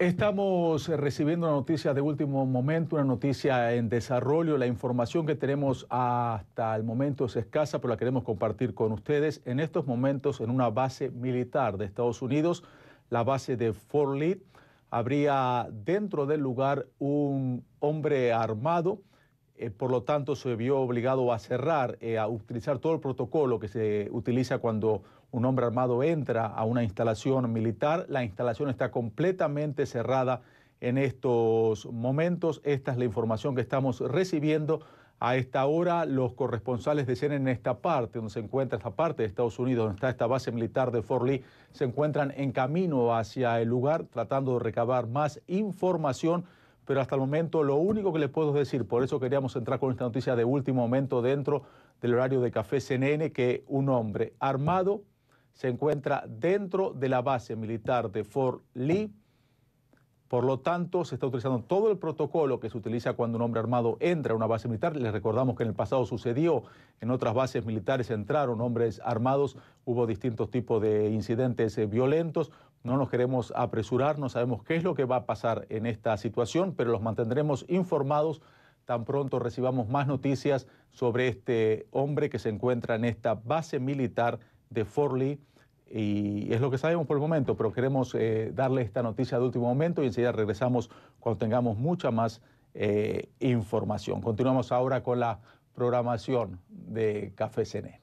Estamos eh, recibiendo una noticia de último momento, una noticia en desarrollo. La información que tenemos hasta el momento es escasa, pero la queremos compartir con ustedes. En estos momentos, en una base militar de Estados Unidos, la base de Fort Lee, habría dentro del lugar un hombre armado eh, por lo tanto se vio obligado a cerrar, eh, a utilizar todo el protocolo que se utiliza cuando un hombre armado entra a una instalación militar. La instalación está completamente cerrada en estos momentos. Esta es la información que estamos recibiendo. A esta hora, los corresponsales de CNN en esta parte, donde se encuentra esta parte de Estados Unidos, donde está esta base militar de Fort Lee, se encuentran en camino hacia el lugar, tratando de recabar más información pero hasta el momento lo único que les puedo decir, por eso queríamos entrar con esta noticia de último momento dentro del horario de Café CNN, que un hombre armado se encuentra dentro de la base militar de Fort Lee por lo tanto, se está utilizando todo el protocolo que se utiliza cuando un hombre armado entra a una base militar. Les recordamos que en el pasado sucedió, en otras bases militares entraron hombres armados, hubo distintos tipos de incidentes eh, violentos. No nos queremos apresurar, no sabemos qué es lo que va a pasar en esta situación, pero los mantendremos informados tan pronto recibamos más noticias sobre este hombre que se encuentra en esta base militar de Fort Lee y es lo que sabemos por el momento, pero queremos eh, darle esta noticia de último momento y enseguida regresamos cuando tengamos mucha más eh, información. Continuamos ahora con la programación de Café CNN.